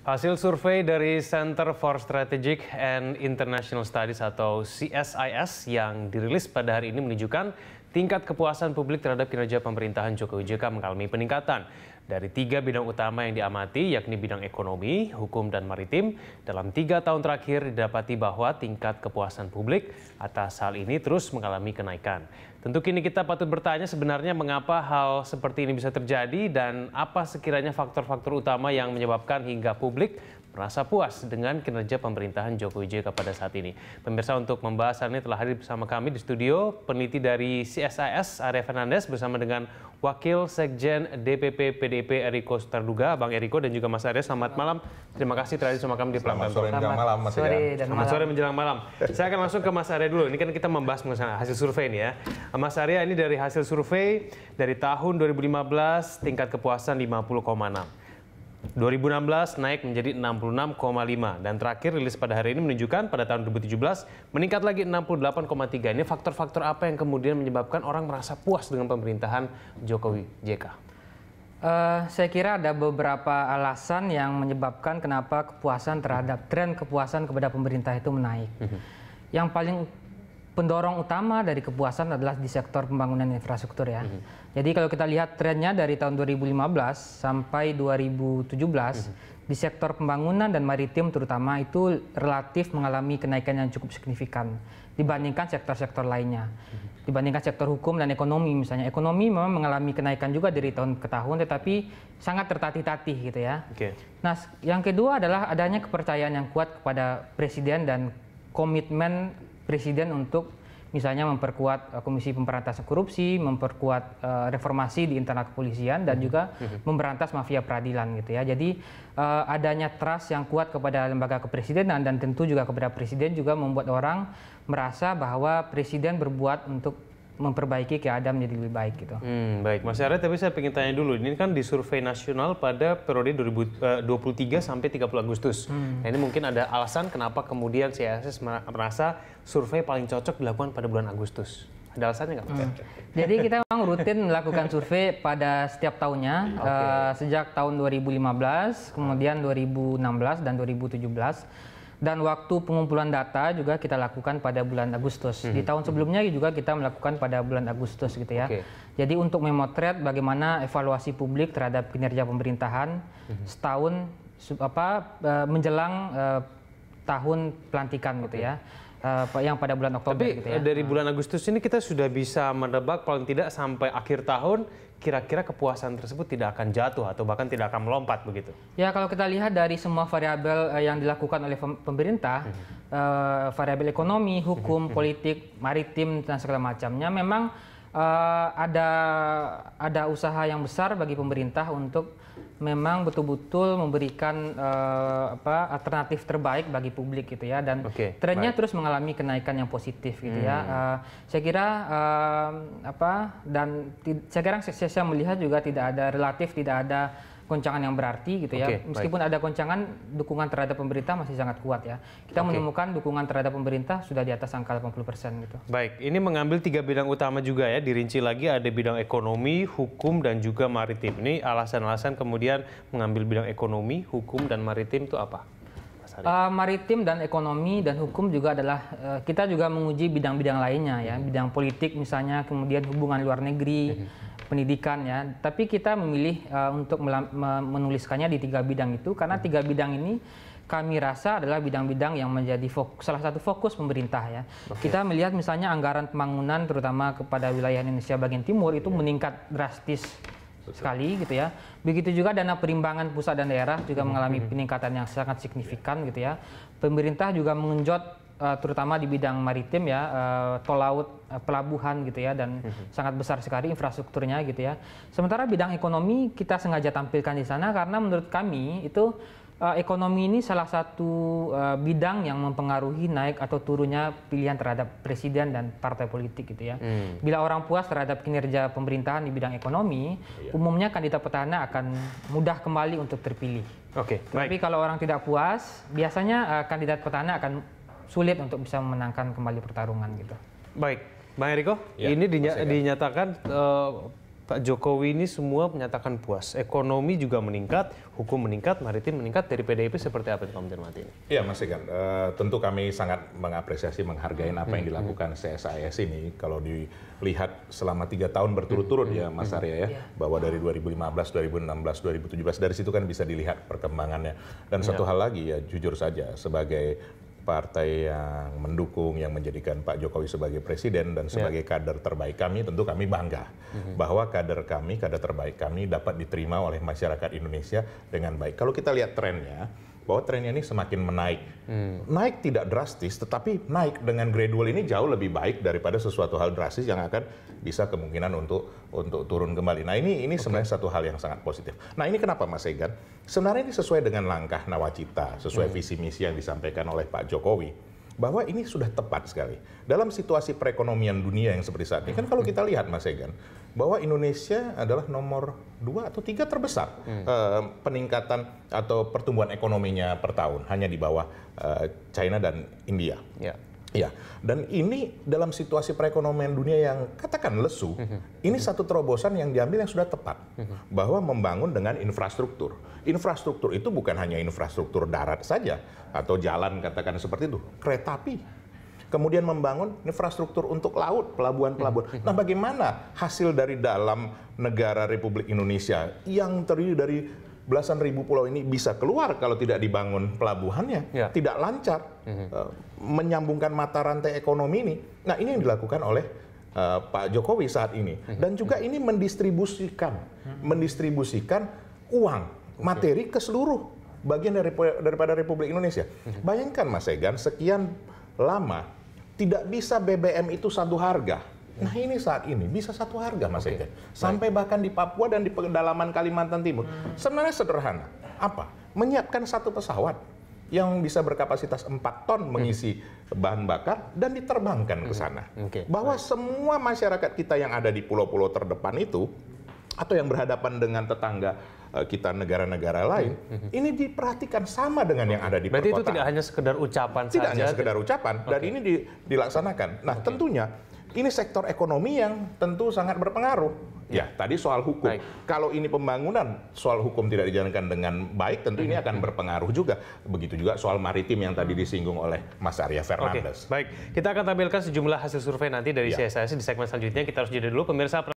Hasil survei dari Center for Strategic and International Studies atau CSIS yang dirilis pada hari ini menunjukkan tingkat kepuasan publik terhadap kinerja pemerintahan Jokowi JK mengalami peningkatan dari tiga bidang utama yang diamati, yakni bidang ekonomi, hukum, dan maritim. Dalam tiga tahun terakhir didapati bahwa tingkat kepuasan publik atas hal ini terus mengalami kenaikan. Tentu kini kita patut bertanya sebenarnya mengapa hal seperti ini bisa terjadi dan apa sekiranya faktor-faktor utama yang menyebabkan hingga publik merasa puas dengan kinerja pemerintahan Jokowi JK pada saat ini. Pemirsa untuk membahas telah hadir bersama kami di studio peneliti dari CSIS Arya Fernandes bersama dengan Wakil Sekjen DPP PDIP Eriko Sutarduga, Bang Eriko dan juga Mas Arya. Selamat malam. Terima kasih telah bersama kami di Selamat sore menjelang malam, Mas sore, dan Selamat sore menjelang malam. Saya akan langsung ke Mas Arya dulu. Ini kan kita membahas mengenai hasil survei ini ya. Mas Arya ini dari hasil survei dari tahun 2015 tingkat kepuasan 50,6 2016 naik menjadi 66,5 dan terakhir rilis pada hari ini menunjukkan pada tahun 2017 meningkat lagi 68,3. Ini faktor-faktor apa yang kemudian menyebabkan orang merasa puas dengan pemerintahan Jokowi JK? Uh, saya kira ada beberapa alasan yang menyebabkan kenapa kepuasan terhadap tren kepuasan kepada pemerintah itu menaik. Uh mhm. -huh. Yang paling pendorong utama dari kepuasan adalah di sektor pembangunan infrastruktur ya. Mm -hmm. Jadi kalau kita lihat trennya dari tahun 2015 sampai 2017 mm -hmm. di sektor pembangunan dan maritim terutama itu relatif mengalami kenaikan yang cukup signifikan dibandingkan sektor-sektor lainnya. Mhm. Dibandingkan sektor hukum dan ekonomi misalnya. Ekonomi memang mengalami kenaikan juga dari tahun ke tahun tetapi sangat tertatih-tatih gitu ya. Okay. Nah, yang kedua adalah adanya kepercayaan yang kuat kepada presiden dan komitmen Presiden untuk misalnya memperkuat eh, Komisi Pemberantasan Korupsi, memperkuat uh, reformasi di internal kepolisian dan mhm. juga mhm. memberantas mafia peradilan gitu ya. Jadi uh, adanya trust yang kuat kepada lembaga kepresidenan dan tentu juga kepada presiden juga membuat orang merasa bahwa presiden berbuat untuk memperbaiki keadaan menjadi lebih baik gitu. Hmm, baik, Mas Yara, tapi saya ingin tanya dulu, ini kan di survei nasional pada periode 2023 eh, sampai 30 Agustus. Hmm. Nah, ini mungkin ada alasan kenapa kemudian CSS merasa survei paling cocok dilakukan pada bulan Agustus. Ada alasannya nggak? Hmm. Jadi kita memang rutin melakukan survei pada setiap tahunnya okay. uh, eh, sejak tahun 2015, kemudian 2016 dan 2017 dan waktu pengumpulan data juga kita lakukan pada bulan Agustus. Mm -hmm. Di mhm. tahun sebelumnya juga kita melakukan pada bulan Agustus gitu ya. Okay. Jadi untuk memotret bagaimana evaluasi publik terhadap kinerja pemerintahan mm -hmm. setahun apa eh, menjelang uh, tahun pelantikan okay. gitu ya uh, yang pada bulan Oktober. Tapi gitu ya. Eh, dari hmm. bulan Agustus ini kita sudah bisa menebak paling tidak sampai akhir tahun kira-kira kepuasan tersebut tidak akan jatuh atau bahkan tidak akan melompat begitu. Ya kalau kita lihat dari semua variabel eh, yang dilakukan oleh pemerintah, -hmm. uh, variabel ekonomi, hukum, -hmm. politik, maritim dan segala macamnya memang uh, ada ada usaha yang besar bagi pemerintah untuk memang betul-betul memberikan uh, apa alternatif terbaik bagi publik gitu ya dan okay, trennya baik. terus mengalami kenaikan yang positif gitu ya. hmm. ya. Uh, saya kira uh, apa dan sekarang kira saya, saya melihat juga tidak ada relatif tidak ada goncangan yang berarti gitu ya. Meskipun baik. ada goncangan, dukungan terhadap pemerintah masih sangat kuat ya. Kita okay. menemukan dukungan terhadap pemerintah sudah di atas angka 80% persen gitu. Baik, ini mengambil tiga bidang utama juga ya, dirinci lagi ada bidang ekonomi, hukum dan juga maritim. Ini alasan-alasan kemudian mengambil bidang ekonomi, hukum dan maritim itu apa? Uh, maritim dan ekonomi dan hukum juga adalah uh, kita juga menguji bidang-bidang lainnya ya, bidang politik misalnya, kemudian hubungan luar negeri. Mhm pendidikan ya. Tapi kita memilih uh, untuk menuliskannya di tiga bidang itu karena hmm. tiga bidang ini kami rasa adalah bidang-bidang yang menjadi fokus, salah satu fokus pemerintah ya. Okay. Kita melihat misalnya anggaran pembangunan terutama kepada wilayah Indonesia bagian timur itu yeah. meningkat drastis sekali gitu ya. Begitu juga dana perimbangan pusat dan daerah juga hmm. mengalami hmm. peningkatan yang sangat signifikan gitu ya. Pemerintah juga mengenjot uh, terutama di bidang maritim ya, uh, tol laut, uh, pelabuhan gitu ya, dan mm-hmm. sangat besar sekali infrastrukturnya gitu ya. Sementara bidang ekonomi kita sengaja tampilkan di sana karena menurut kami itu uh, ekonomi ini salah satu uh, bidang yang mempengaruhi naik atau turunnya pilihan terhadap presiden dan partai politik gitu ya. Mm. Bila orang puas terhadap kinerja pemerintahan di bidang ekonomi, yeah. umumnya kandidat petahana akan mudah kembali untuk terpilih. Oke. Okay, Tapi baik. kalau orang tidak puas, biasanya uh, kandidat petahana akan sulit untuk bisa memenangkan kembali pertarungan gitu. Baik, Bang Eriko, ya, ini dinya masalah. dinyatakan uh, Pak Jokowi ini semua menyatakan puas. Ekonomi juga meningkat, hukum meningkat, maritim meningkat. Dari PDIP seperti apa yang Pak Menteri ini? Iya Mas Ikan, uh, eh, tentu kami sangat mengapresiasi, menghargai apa yang hmm, dilakukan hmm. CSIS ini. Kalau dilihat selama tiga tahun berturut-turut hmm, ya Mas Arya ya, ya. bahwa dari 2015, 2016, 2017, dari situ kan bisa dilihat perkembangannya. Dan ya. satu hal lagi ya, jujur saja, sebagai partai yang mendukung, yang menjadikan Pak Jokowi sebagai presiden dan ya. sebagai yeah. kader terbaik kami, tentu kami bangga mm-hmm. bahwa kader kami, kader terbaik kami dapat diterima oleh masyarakat Indonesia dengan baik. Kalau kita lihat trennya, bahwa trennya ini semakin menaik. Hmm. Naik tidak drastis, tetapi naik dengan gradual ini jauh lebih baik daripada sesuatu hal drastis yang akan bisa kemungkinan untuk untuk turun kembali. Nah ini ini okay. sebenarnya satu hal yang sangat positif. Nah ini kenapa Mas Egan? Sebenarnya ini sesuai dengan langkah nawacita, sesuai hmm. visi misi yang disampaikan oleh Pak Jokowi bahwa ini sudah tepat sekali. Dalam situasi perekonomian dunia yang seperti saat ini, kan kalau kita lihat Mas Egan, bahwa Indonesia adalah nomor dua atau tiga terbesar hmm. uh, peningkatan atau pertumbuhan ekonominya per tahun, hanya di bawah uh, China dan India. Yeah. Ya, dan ini dalam situasi perekonomian dunia yang katakan lesu, mhm. ini satu terobosan yang diambil yang sudah tepat mhm. bahwa membangun dengan infrastruktur. Infrastruktur itu bukan hanya infrastruktur darat saja atau jalan katakan seperti itu, kereta api. Kemudian membangun infrastruktur untuk laut, pelabuhan-pelabuhan. Mhm. Nah, bagaimana hasil dari dalam negara Republik Indonesia yang terdiri dari belasan ribu pulau ini bisa keluar kalau tidak dibangun pelabuhannya, ya. tidak lancar mm-hmm. uh, menyambungkan mata rantai ekonomi ini. Nah ini yang dilakukan oleh uh, Pak Jokowi saat ini mm-hmm. dan juga ini mendistribusikan mm-hmm. mendistribusikan uang materi ke seluruh bagian dari daripada Republik Indonesia. Mm-hmm. Bayangkan Mas Egan sekian lama tidak bisa BBM itu satu harga Nah ini saat ini bisa satu harga Mas okay. Sampai Baik. bahkan di Papua dan di pedalaman Kalimantan Timur. Hmm. Sebenarnya sederhana. Apa? Menyiapkan satu pesawat yang bisa berkapasitas 4 ton hmm. mengisi hmm. bahan bakar dan diterbangkan ke hmm. sana. Okay. Bahwa Baik. semua masyarakat kita yang ada di pulau-pulau terdepan itu atau yang berhadapan dengan tetangga eh, kita negara-negara lain hmm. hmm. ini diperhatikan sama dengan yang ada di Berarti perkotaan. itu tidak hanya sekedar ucapan tidak saja. Tidak hanya sekedar ucapan okay. dan ini dilaksanakan. Nah, okay. tentunya ini sektor ekonomi yang tentu sangat berpengaruh. Ya, tadi soal hukum. Baik. Kalau ini pembangunan, soal hukum tidak dijalankan dengan baik, tentu ini mhm. akan berpengaruh juga. Begitu juga soal maritim yang tadi mhm. disinggung oleh Mas Arya Fernandes. Oke, baik, kita akan tampilkan sejumlah hasil survei nanti dari ya. CSIS di segmen selanjutnya. Kita harus jeda dulu, pemirsa.